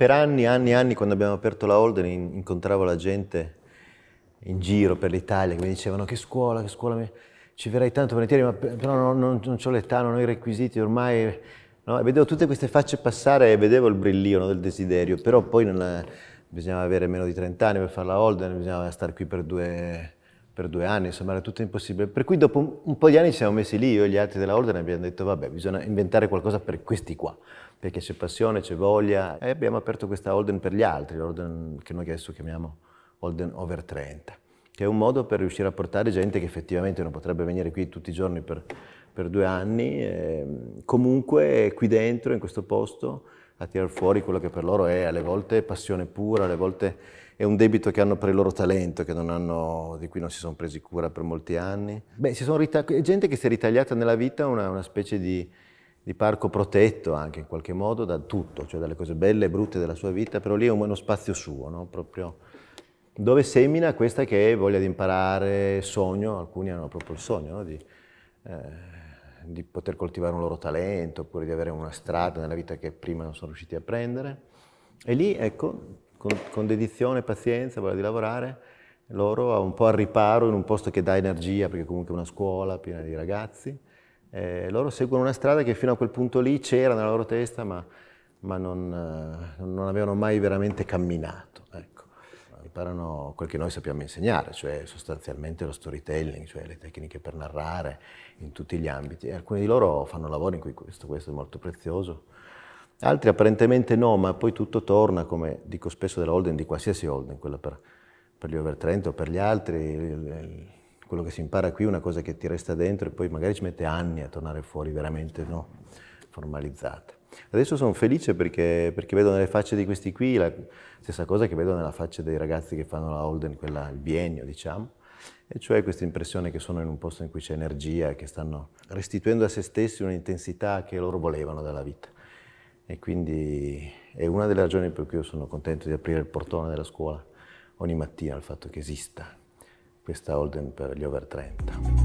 per anni, anni, anni, quando abbiamo aperto la Holden, incontravo la gente in giro per l'Italia che mi dicevano che scuola, che scuola, mi... ci verrai tanto volentieri, ma però non, non, non ho l'età, non ho i requisiti, ormai... No? vedevo tutte queste facce passare e vedevo il brillio no, del desiderio, però poi la... Eh, bisognava avere meno di 30 anni per fare la Holden, bisognava stare qui per due per due anni, insomma era tutto impossibile. Per cui dopo un po' di anni ci siamo messi lì, io e gli altri della Ordine, abbiamo detto vabbè, bisogna inventare qualcosa per questi qua, perché c'è passione, c'è voglia. E abbiamo aperto questa Holden per gli altri, l'Holden che noi adesso chiamiamo Holden Over 30, che è un modo per riuscire a portare gente che effettivamente non potrebbe venire qui tutti i giorni per, per due anni, e ehm, comunque qui dentro, in questo posto, a tirar fuori quello che per loro è alle volte passione pura, alle volte è un debito che hanno per il loro talento, hanno, di cui non si sono presi cura per molti anni. Beh, è gente che si è ritagliata nella vita una, una specie di, di parco protetto anche in qualche modo da tutto, cioè dalle cose belle e brutte della sua vita, però lì è uno spazio suo, no? proprio dove semina questa che è voglia di imparare, sogno, alcuni hanno proprio il sogno no? di eh, di poter coltivare un loro talento oppure di avere una strada nella vita che prima non sono riusciti a prendere. E lì, ecco, con, con dedizione, pazienza, voglia di lavorare, loro un po' al riparo in un posto che dà energia, perché comunque è una scuola piena di ragazzi, eh, loro seguono una strada che fino a quel punto lì c'era nella loro testa, ma, ma non, eh, non avevano mai veramente camminato imparano quel che noi sappiamo insegnare, cioè sostanzialmente lo storytelling, cioè le tecniche per narrare in tutti gli ambiti. E alcuni di loro fanno lavori in cui questo, questo è molto prezioso, altri apparentemente no, ma poi tutto torna, come dico spesso della holding, di qualsiasi holding, quella per, per gli over 30 o per gli altri, quello che si impara qui è una cosa che ti resta dentro e poi magari ci mette anni a tornare fuori veramente, no? formalizzate. Adesso sono felice perché, perché, vedo nelle facce di questi qui la stessa cosa che vedo nella faccia dei ragazzi che fanno la Holden, quella, il biennio, diciamo, e cioè questa impressione che sono in un posto in cui c'è energia, che stanno restituendo a se stessi un'intensità che loro volevano dalla vita. E quindi è una delle ragioni per cui io sono contento di aprire il portone della scuola ogni mattina, al fatto che esista questa Holden per gli over 30.